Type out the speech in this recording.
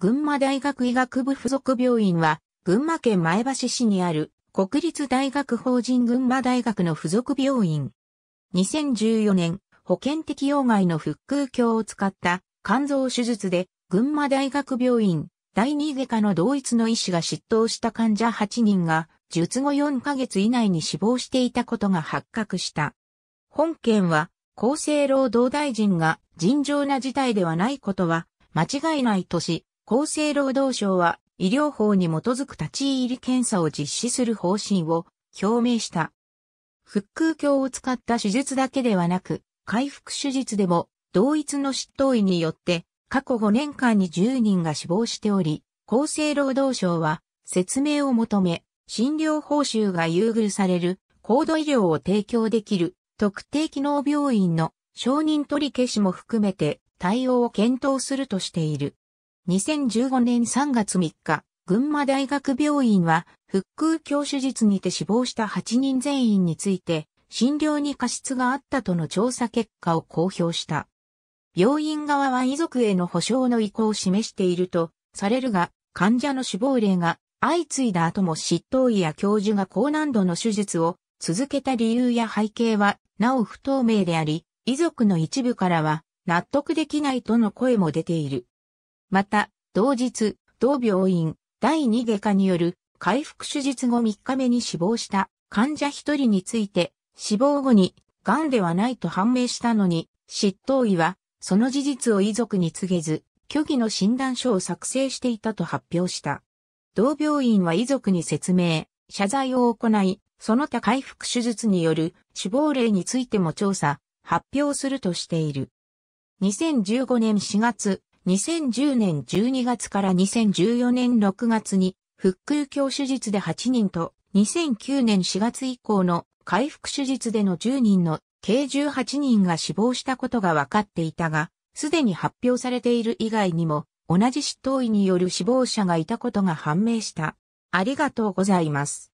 群馬大学医学部附属病院は、群馬県前橋市にある国立大学法人群馬大学の附属病院。2014年、保険適用外の腹腔鏡を使った肝臓手術で、群馬大学病院第2外科の同一の医師が執刀した患者8人が、術後4ヶ月以内に死亡していたことが発覚した。本件は、厚生労働大臣が尋常な事態ではないことは間違いないとし、厚生労働省は医療法に基づく立ち入り検査を実施する方針を表明した。腹腔鏡を使った手術だけではなく、回復手術でも同一の執刀医によって過去5年間に10人が死亡しており、厚生労働省は説明を求め、診療報酬が優遇される高度医療を提供できる特定機能病院の承認取り消しも含めて対応を検討するとしている。2015年3月3日、群馬大学病院は、復腔鏡手術にて死亡した8人全員について、診療に過失があったとの調査結果を公表した。病院側は遺族への保障の意向を示しているとされるが、患者の死亡例が相次いだ後も執刀医や教授が高難度の手術を続けた理由や背景はなお不透明であり、遺族の一部からは納得できないとの声も出ている。また、同日、同病院、第2外科による回復手術後3日目に死亡した患者1人について、死亡後に、癌ではないと判明したのに、執刀医は、その事実を遺族に告げず、虚偽の診断書を作成していたと発表した。同病院は遺族に説明、謝罪を行い、その他回復手術による死亡例についても調査、発表するとしている。2015年4月、2010年12月から2014年6月に復旧鏡手術で8人と2009年4月以降の回復手術での10人の計18人が死亡したことが分かっていたが、すでに発表されている以外にも同じ執刀医による死亡者がいたことが判明した。ありがとうございます。